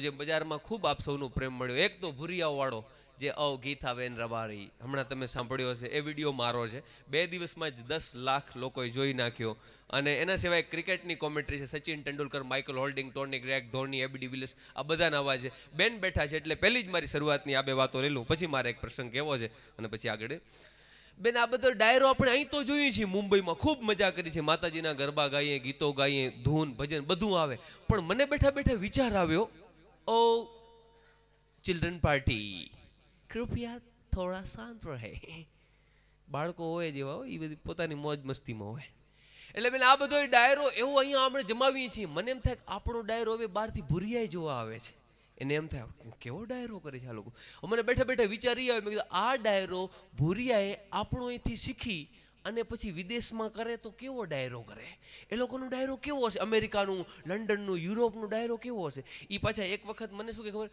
જે બજારમાં ખૂબ આપ સૌનો પ્રેમ મળ્યો એક તો ભૂરિયાવાળો જે અવ ગીતા વેન રબારી હમણાં તમે સાંભળ્યો હશે એ વિડીયો મારો છે બે દિવસમાં જ દસ લાખ લોકોએ જોઈ નાખ્યો અને એના સિવાય ક્રિકેટની કોમેન્ટ્રી છે Sachin Tendulkar Michael Holding Tony Greig Dhoni AB de Villiers આ બધાના અવાજ છે બેન બેઠા છે એટલે પહેલી જ મારી શરૂઆતની આ બે વાતો લઈ લઉં પછી મારે એક પ્રસંગ કેવો છે અને પછી આગળ બેન આ બધો ડાયરો આપણે અહીં તો જોઈએ છીએ મુંબઈમાં ખૂબ મજા કરી છે માતાજીના ગરબા ગાઈએ ગીતો ગાઈએ ધૂન ભજન બધું આવે પણ મને બેઠા બેઠા વિચાર આવ્યો ओ ચિલ્ડ્રન પાર્ટી કૃપયા થોડા શાંત રહે બાળકો હોય જેવા હોય એ બધી પોતાની મોજ મસ્તીમાં હોય એટલે પેલા આ બધો ડાયરો એવો અહીંયા આપણે જમાવીએ છીએ મને એમ થાય કે આપણો ડાયરો હવે બહારથી ભૂરિયાઈ જોવા આવે છે એને એમ થાય કેવો ડાયરો કરે છે આ લોકો મને બેઠા બેઠા વિચારી આવે મેં કીધું આ ડાયરો ભૂરિયાએ આપણો અહીંથી શીખી અને પછી વિદેશમાં કરે તો કેવો ડાયરો કરે એ લોકોનો ડાયરો કેવો હશે અમેરિકાનું લંડનનું યુરોપનું ડાયરો કેવો હશે એ પાછા એક વખત મને શું કે ખબર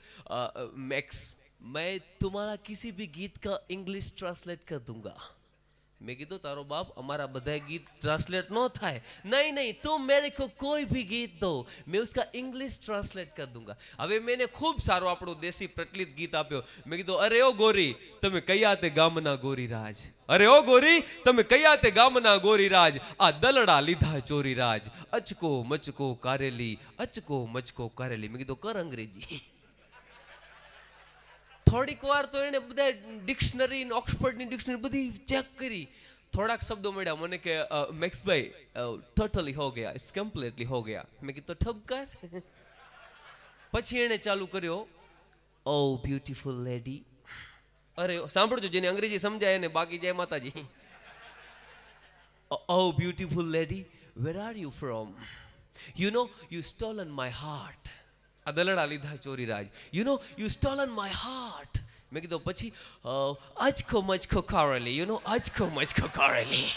મેક્સ મેં તુમ્હારા કિસી ભી ગીત કા ઇંગ્લિશ ટ્રાન્સલેટ કર દુંગા મેં કીધું તારો બાપ અમારા બધા ગીત ટ્રાન્સલેટ ન થાય નહીં નહીં તું मेरे को कोई भी गीत दो मैं उसका इंग्लिश ट्रांसलेट कर હવે મેને ખૂબ સારો આપણો દેશી પ્રચલિત ગીત આપ્યો મેં કીધું અરે ઓ ગોરી તમે કયા તે ગામના ગોરી રાજ અરે ઓ ગોરી તમે કયા તે ગામના ગોરી રાજ આ દલડા લીધા ચોરી રાજ અચકો મચકો કારેલી અચકો મચકો કારેલી મેં કીધું કર અંગ્રેજી થોડીક વાર તો એણે બધા ડિક્શનરી ઓક્સફર્ડની ડિક્શનરી બધી ચેક કરી થોડાક શબ્દો મળ્યા મને કે મેક્સભાઈ ટોટલી હો ગયા ઇટ્સ કમ્પ્લીટલી હો ગયા મેં કીધું ઠપકાર પછી એણે ચાલુ કર્યો ઓ બ્યુટીફુલ લેડી અરે સાંભળજો જેને અંગ્રેજી સમજાય એને બાકી જય માતાજી oh beautiful lady where are you from you know you stolen my heart આ દલડા લીધા ચોરી રાજ you know you stole stolen my heart મેં કીધું પછી અચખો મચખો ખાવડેલી યુ નો અચખો મચખો ખાવડેલી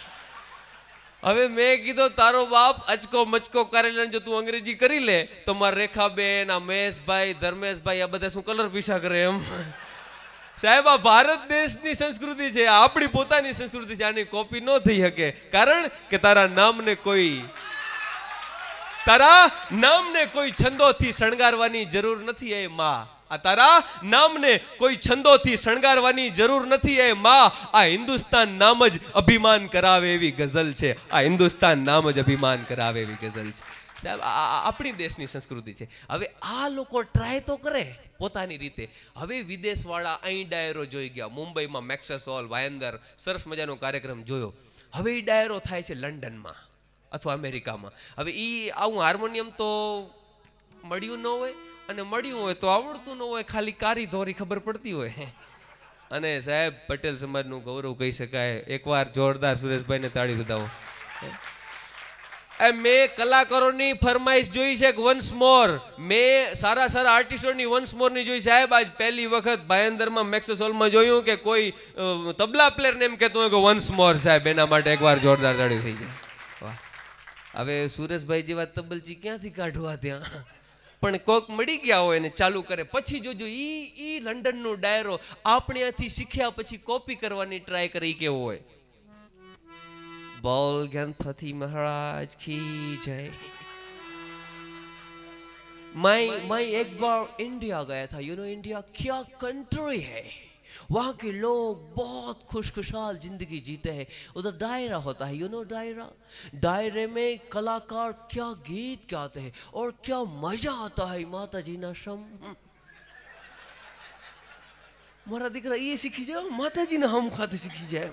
હવે મેં કીધો તારો બાપ અચકો મચકો કરેલા જો તું અંગ્રેજી કરી લે તો મારા રેખાબેન આ મહેશભાઈ ધર્મેશભાઈ આ બધા શું કલર પીછા કરે એમ સાહેબ આ ભારત દેશની સંસ્કૃતિ છે આપણી પોતાની સંસ્કૃતિ છે આની કોપી ન થઈ શકે કારણ કે તારા નામને કોઈ તારા નામને કોઈ છંદોથી શણગારવાની જરૂર નથી એ માં આ તારા નામને કોઈ છંદોથી શણગારવાની જરૂર નથી એ માં આ હિન્દુસ્તાન નામ જ અભિમાન કરાવે એવી ગઝલ છે આ હિન્દુસ્તાન નામ જ અભિમાન કરાવે એવી ગઝલ છે સાહેબ આપણી દેશની સંસ્કૃતિ છે હવે આ લોકો ટ્રાય તો કરે પોતાની રીતે હવે વિદેશવાળા અહીં ડાયરો જોઈ ગયા મુંબઈમાં મેક્સસ હોલ વાયંદર સરસ મજાનો કાર્યક્રમ જોયો હવે એ ડાયરો થાય છે લંડનમાં અથવા અમેરિકામાં હવે એ આવું હાર્મોનિયમ તો મળ્યું ન હોય અને મળ્યું હોય તો આવડતું ન હોય ખાલી કારી ધોરી ખબર પડતી હોય અને સાહેબ પટેલ સમાજનું ગૌરવ કહી શકાય એકવાર જોરદાર સુરેશભાઈને તાળી બતાવો એ મેં કલાકારોની ફરમાઈશ જોઈ છે કે વન્સ મોર મેં સારા સારા આર્ટિસ્ટોની વન્સ મોરની જોઈ સાહેબ આજ પહેલી વખત ભાયંદરમાં મેક્સસ હોલમાં જોયું કે કોઈ તબલા પ્લેયરને એમ કહેતું હોય કે વન્સ મોર સાહેબ એના માટે એકવાર જોરદાર તાળી થઈ જાય હવે સુરેશભાઈ જેવા તબલજી ક્યાંથી કાઢવા ત્યાં પણ કોક મળી ગયા હોય ને ચાલુ કરે પછી જોજો ઈ ઈ નો ડાયરો આપણે આથી શીખ્યા પછી કોપી કરવાની ટ્રાય કરી કેવો હોય બોલ ગણપતિ મહારાજ કી જય માય માય એક बार ઇન્ડિયા ગયા था યુ નો ઇન્ડિયા क्या कंट्री है वहाँ के लोग बहुत खुशखुशाल ज़िंदगी जीते हैं उधर डायरा होता है यू नो डायरा डायरे में कलाकार क्या गीत गाते हैं और क्या मज़ा आता है माता जी ना मारा दिख रहा ये सीखी जाए माता जी ना हम खाते सीखी जाए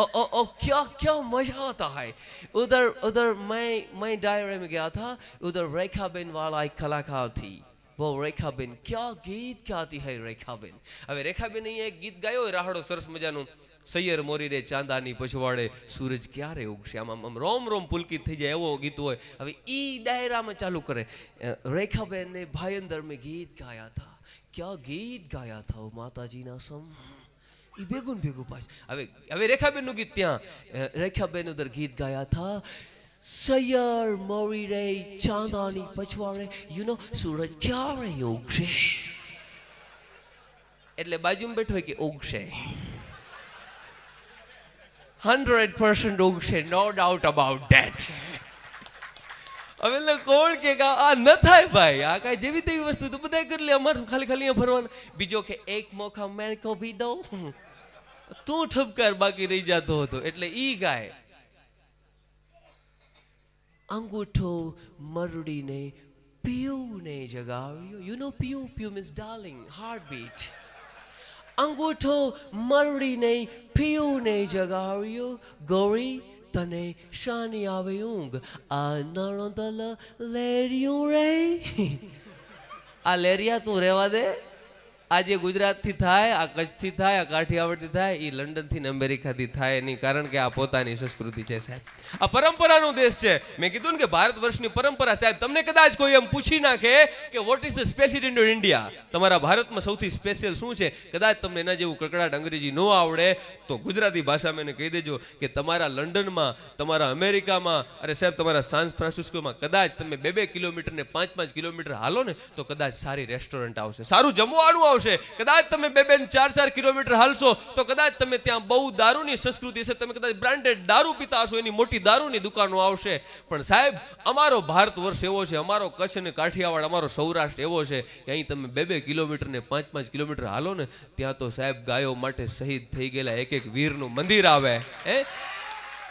क्या क्या मज़ा आता है उधर उधर मैं मैं डायरे में गया था उधर रेखा बेन वाला एक कलाकार थी વો રેખાબેન ક્યાં ગીત ગાતી હૈ રેખાબેન હવે રેખાબેન અહીંયા એક ગીત ગાયો રાહડો સરસ મજાનું સૈયર મોરી રે ચાંદાની પછવાડે સૂરજ ક્યારે ઉગશે આમ આમ રોમ રોમ પુલકિત થઈ જાય એવો ગીત હોય હવે એ ડાયરામાં ચાલુ કરે રેખાબેન ને ભાયંદર મેં ગીત ગાયા હતા ક્યાં ગીત ગાયા હતા માતાજીના સમ એ ભેગું ભેગું પાછ હવે હવે રેખાબેનનું ગીત ત્યાં રેખાબેન ઉધર ગીત ગાયા હતા સયર મોરી રે ચાંદાની પછવાડે યુ નો સૂરજ ક્યારે ઉગશે એટલે બાજુમાં બેઠો કે ઉગશે હંડ્રેડ પર્સન્ટ ઉગશે નો ડાઉટ અબાઉટ ડેટ હવે કોણ કે આ ન થાય ભાઈ આ કાંઈ જેવી તેવી વસ્તુ તો બધા કરી લે અમારું ખાલી ખાલી ફરવાનું બીજો કે એક મોખા મેં ભી દઉં તું ઠપકાર બાકી રહી જતો હતો એટલે ઈ ગાય અંગૂઠો મરડીને પિયુને જગાવ્યો યુ નો પિયુ પિયુ મિસ ડાર્લિંગ હાર્ટ હાર્ટબીટ અંગૂઠો મરડીને પિયુને જગાવ્યો ગૌરી તને શાની આવે ઊંઘ આ નણો દલ લેરિયું રે આ લેરિયા તું રહેવા દે આ જે ગુજરાતથી થાય આ કચ્છથી થાય આ કાઠિયાવાડથી થાય એ લંડનથી ને અમેરિકાથી થાય નહીં કારણ કે આ પોતાની સંસ્કૃતિ છે સાહેબ આ પરંપરાનો દેશ છે મેં કીધું ને કે ભારત વર્ષની પરંપરા સાહેબ તમને કદાચ કોઈ એમ પૂછી નાખે કે what is the special in India તમારા ભારતમાં સૌથી સ્પેશિયલ શું છે કદાચ તમને એના જેવું કકડાટ અંગ્રેજી ન આવડે તો ગુજરાતી ભાષામાં એને કહી દેજો કે તમારા લંડનમાં તમારા અમેરિકામાં અરે સાહેબ તમારા સાન ફ્રાન્સિસ્કોમાં કદાચ તમે બે બે કિલોમીટર ને પાંચ પાંચ કિલોમીટર હાલો ને તો કદાચ સારી રેસ્ટોરન્ટ આવશે સારું જમવાનું આવશે આવશે કદાચ તમે બે બેન ચાર ચાર કિલોમીટર હાલશો તો કદાચ તમે ત્યાં બહુ દારૂની સંસ્કૃતિ છે તમે કદાચ બ્રાન્ડેડ દારૂ પીતા હશો એની મોટી દારૂની દુકાનો આવશે પણ સાહેબ અમારો ભારત વર્ષ એવો છે અમારો કચ્છ અને કાઠિયાવાડ અમારો સૌરાષ્ટ્ર એવો છે કે અહીં તમે બે બે કિલોમીટર ને પાંચ પાંચ કિલોમીટર હાલો ને ત્યાં તો સાહેબ ગાયો માટે શહીદ થઈ ગયેલા એક એક વીરનું મંદિર આવે હે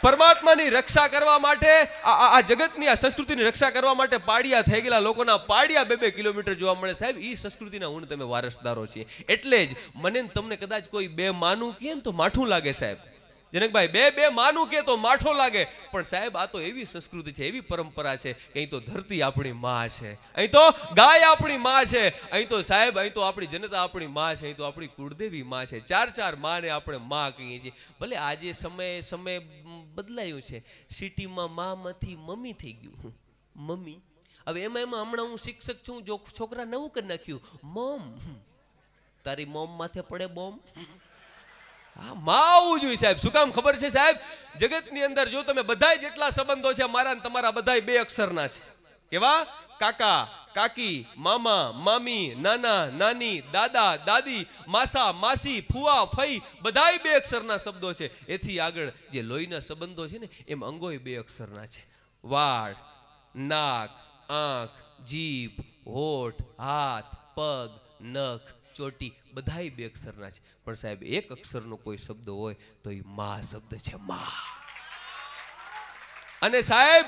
પરમાત્માની રક્ષા કરવા માટે આ જગતની આ સંસ્કૃતિની રક્ષા કરવા માટે પાડિયા થઈ ગયેલા લોકોના પાડિયા બે બે કિલોમીટર જોવા મળે સાહેબ એ સંસ્કૃતિના હું તમે વારસદારો છીએ એટલે જ મને તમને કદાચ કોઈ બે માનું કેમ તો માઠું લાગે સાહેબ જનકભાઈ બે બે માનું કે તો માઠો લાગે પણ સાહેબ આ તો એવી સંસ્કૃતિ છે એવી પરંપરા છે કે અહીં તો ધરતી આપણી માં છે અહીં તો ગાય આપણી માં છે અહીં તો સાહેબ અહીં તો આપણી જનતા આપણી માં છે અહીં તો આપણી કુળદેવી માં છે ચાર ચાર માને આપણે માં કહીએ છીએ ભલે આજે સમય સમય બદલાયું છે સિટીમાં મામાંથી મમ્મી થઈ ગયું મમ્મી હવે એમાં એમાં હમણાં હું શિક્ષક છું જો છોકરા નવું કરી નાખ્યું મોમ તારી મોમ માથે પડે બોમ્બ હા માં આવવું જોઈએ સાહેબ શું કામ ખબર છે સાહેબ જગતની અંદર જો તમે બધા જેટલા સંબંધો છે મારા તમારા બધા બે અક્ષરના છે કેવા કાકા કાકી મામા મામી નાના નાની દાદા દાદી માસા માસી ફુવા ફઈ બધાય બે અક્ષરના શબ્દો છે એથી આગળ જે લોહીના સંબંધો છે ને એમ અંગોય બે અક્ષરના છે વાળ નાક આંખ જીભ હોઠ હાથ પગ નખ ચોટી બધાય બે અક્ષરના છે પણ સાહેબ એક અક્ષરનો કોઈ શબ્દ હોય તો એ મા શબ્દ છે મા અને સાહેબ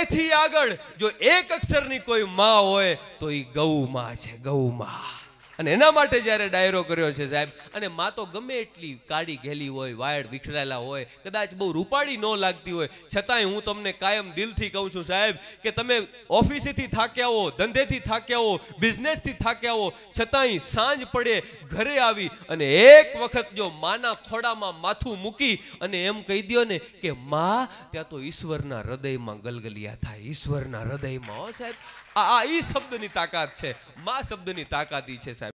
એથી આગળ જો એક અક્ષરની કોઈ મા હોય તો એ ગૌ મા છે ગૌ મા અને એના માટે જ્યારે ડાયરો કર્યો છે સાહેબ અને માં તો ગમે એટલી કાઢી ઘેલી હોય વાયર વિખરાયેલા હોય કદાચ બહુ રૂપાળી ન લાગતી હોય છતાંય હું તમને કાયમ દિલથી કહું છું સાહેબ કે તમે ઓફિસેથી થાક્યા હો ધંધેથી થાક્યા હો બિઝનેસથી થાક્યા હો છતાંય સાંજ પડે ઘરે આવી અને એક વખત જો માના ખોડામાં માથું મૂકી અને એમ કહી દો ને કે માં ત્યાં તો ઈશ્વરના હૃદયમાં ગલગલિયા થાય ઈશ્વરના હૃદયમાં હો સાહેબ આ આ ઈ શબ્દની તાકાત છે મા શબ્દની તાકાત છે સાહેબ